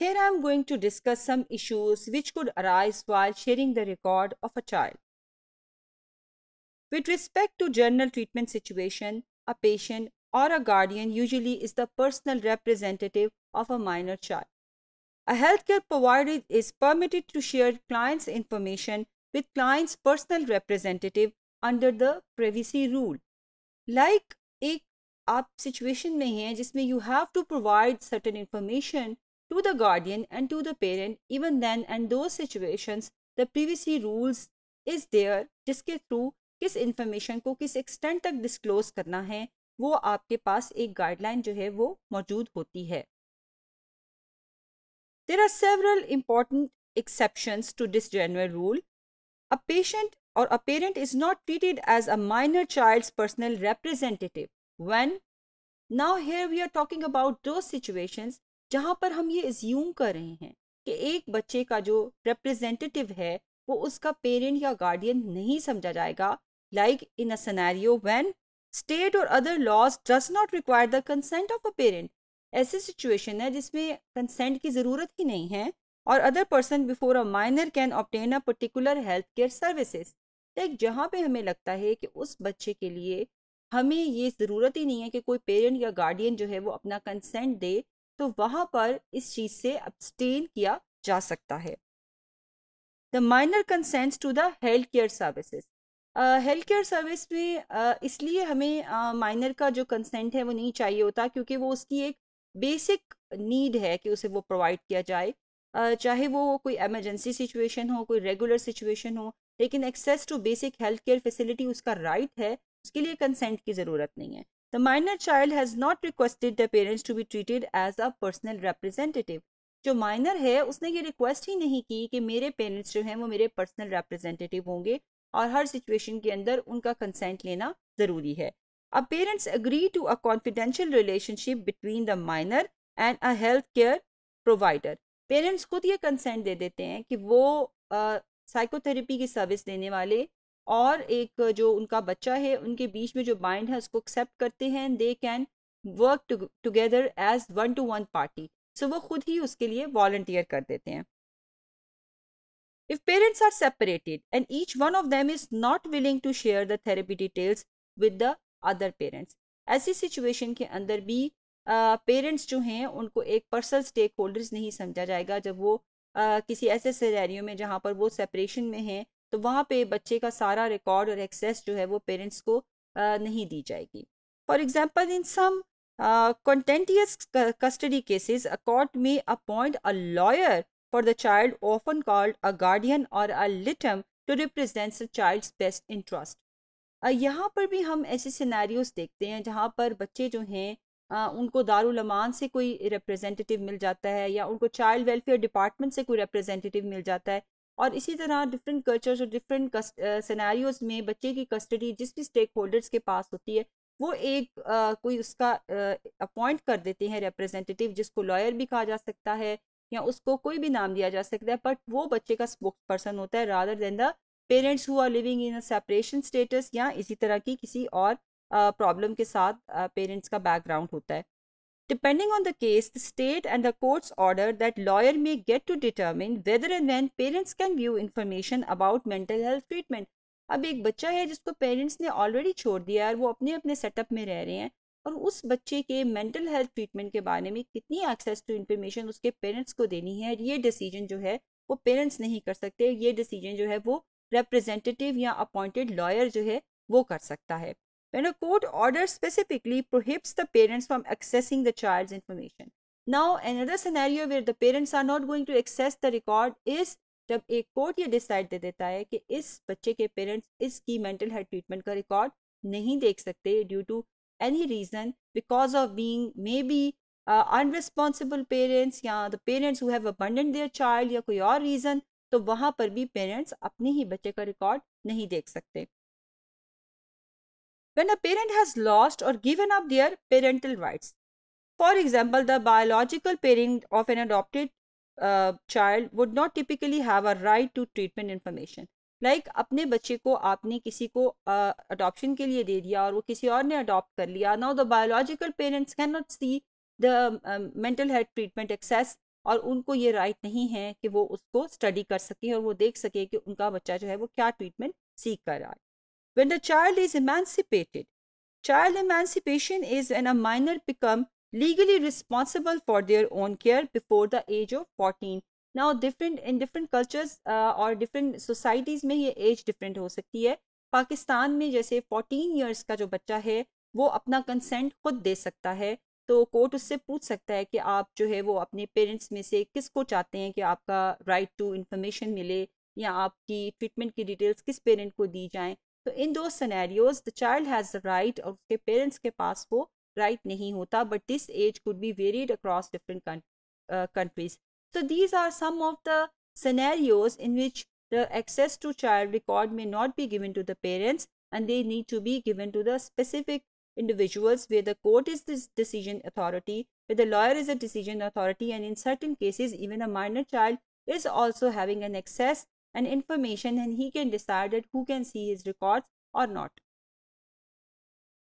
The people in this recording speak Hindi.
Here I am going to discuss some issues which could arise while sharing the record of a child. With respect to general treatment situation, a patient or a guardian usually is the personal representative of a minor child. A healthcare provider is permitted to share client's information with client's personal representative under the privacy rule. Like एक आप सिचुएशन में हैं you have to provide certain information to the guardian and to the parent even then and those situations the privacy rules is there जिसके थ्रू किस information को किस extent तक disclose करना है वो आपके पास एक guideline जो है वो मौजूद होती है There are several important exceptions to this general rule. A patient or a parent is not treated as a minor child's personal representative when now here we are talking about those situations जहाँ पर हम ये इज्यूम कर रहे हैं कि एक बच्चे का जो रिप्रेजेंटेटिव है वो उसका पेरेंट या गार्डियन नहीं समझा जाएगा like in a one state और other laws does not require the consent of a parent ऐसी सिचुएशन है जिसमें कंसेंट की ज़रूरत ही नहीं है और other person before a minor can obtain a particular health care services like जहाँ पे हमें लगता है कि उस बच्चे के लिए हमें ये ज़रूरत ही नहीं है कि कोई पेरेंट या गार्डियन जो है वो अपना कंसेंट दे तो वहां पर इस चीज़ से अपस्टेन किया जा सकता है the minor consent to the health care services health care service में uh, इसलिए हमें माइनर uh, का जो कंसेंट है वो नहीं चाहिए होता क्योंकि वो उसकी एक बेसिक नीड है कि उसे वो प्रोवाइड किया जाए uh, चाहे वो कोई एमरजेंसी सिचुएशन हो कोई रेगुलर सिचुएशन हो लेकिन access to basic health care facility उसका राइट right है उसके लिए कंसेंट की ज़रूरत नहीं है The minor child has not requested the parents to be treated as a personal representative. जो माइनर है उसने ये रिक्वेस्ट ही नहीं की कि मेरे पेरेंट्स जो हैं वो मेरे पर्सनल रिप्रेजेंटेटिव होंगे और हर सिचुएशन के अंदर उनका कंसेंट लेना ज़रूरी है अब parents agree to a confidential relationship between the minor and a health care provider parents खुद ये कंसेंट दे देते हैं कि वो साइकोथेरेपी uh, की सर्विस देने वाले और एक जो उनका बच्चा है उनके बीच में जो बाइंड है उसको एक्सेप्ट करते हैं they can work together as one to one party so वो खुद ही उसके लिए वॉल्टियर कर देते हैं if parents are separated and each one of them is not willing to share the therapy details with the other parents ऐसी सिचुएशन के अंदर भी पेरेंट्स uh, जो हैं उनको एक पर्सनल स्टेक होल्डर्स नहीं समझा जाएगा जब वो uh, किसी ऐसे सिनेरियो में जहाँ पर वो सेपरेशन में हैं तो वहाँ पे बच्चे का सारा रिकॉर्ड और एक्सेस जो है वो पेरेंट्स को नहीं दी जाएगी for example in some contentious custody cases a court में appoint a lawyer for the child often called a guardian और ad litem to represent the child's best interest यहाँ पर भी हम ऐसे सिनेरियोस देखते हैं जहाँ पर बच्चे जो हैं उनको दारुलमान से कोई रिप्रेजेंटेटिव मिल जाता है या उनको चाइल्ड वेलफेयर डिपार्टमेंट से कोई रिप्रेजेंटेटिव मिल जाता है और इसी तरह डिफरेंट कल्चर्स और डिफरेंट सिनेरियोज में बच्चे की कस्टडी जिस भी स्टेक होल्डर्स के पास होती है वो एक आ, कोई उसका अपॉइंट कर देते हैं रिप्रेजेंटेटिव जिसको लॉयर भी कहा जा सकता है या उसको कोई भी नाम दिया जा सकता है बट वो बच्चे का स्पोक्स पर्सन होता है rather than the parents who are living in separation status या इसी तरह की किसी और प्रॉब्लम के साथ पेरेंट्स का बैकग्राउंड होता है Depending on the case, the state and the court's order that lawyer may get to determine whether and when parents can view information about mental health treatment. अब एक बच्चा है जिसको पेरेंट्स ने ऑलरेडी छोड़ दिया है और वो अपने अपने सेटअप में रह रहे हैं और उस बच्चे के मेंटल हेल्थ ट्रीटमेंट के बारे में कितनी एक्सेस टू इन्फॉर्मेशन उसके पेरेंट्स को देनी है ये डिसीजन जो है वो पेरेंट्स नहीं कर सकते ये डिसीजन जो है वो रिप्रेजेंटेटिव या अपॉइंटेड लॉयर जो है वो कर सकता है When a court order specifically prohibits the parents from accessing the child's information. Now, another scenario where the parents are not going to access the record is जब एक कोर्ट ये डिसाइड दे देता है कि इस बच्चे के पेरेंट्स इसकी मेंटल हेल्थ ट्रीटमेंट का रिकॉर्ड नहीं देख सकते due to any reason because of being may be irresponsible parents या the parents who have abandoned their child या कोई और रीज़न तो वहाँ पर भी पेरेंट्स अपने ही बच्चे का रिकॉर्ड नहीं देख सकते when a parent has lost or given up their parental rights. For example, the biological parent of an adopted uh, child would not typically have a right to treatment information. Like like, अपने बच्चे को आपने किसी को अडॉप्शन uh, के लिए दे दिया और वो किसी और ने अडॉप्ट कर लिया now the biological parents can not see the mental health treatment access और उनको ये राइट नहीं है कि वो उसको स्टडी कर सकें और वो देख सके कि उनका बच्चा जो है वो क्या ट्रीटमेंट सीख कर रहा है when the child is emancipated. Child emancipation is when a minor become legally responsible for their own care before the age of 14. Now different in different cultures uh, or different societies mein ye age different ho sakti hai pakistan mein jaise 14 years का जो बच्चा है वो अपना कंसेंट खुद दे सकता है तो कोर्ट उससे पूछ सकता है कि आप जो है वो अपने पेरेंट्स में से किसको chahte hain ki aapka right to information mile या आपकी ट्रीटमेंट की डिटेल्स किस पेरेंट को दी जाएं तो इन दो scenarios the child has the right और उसके पेरेंट्स के पास वो राइट right नहीं But this age could be varied across different uh, countries. So these are some of the scenarios in which the access to child record may not be given to the parents and they need to be given to the specific individuals where the court is the decision authority, where the lawyer is a decision authority and in certain cases even a minor child is also having an access and information and he can decide that who can see his records or not.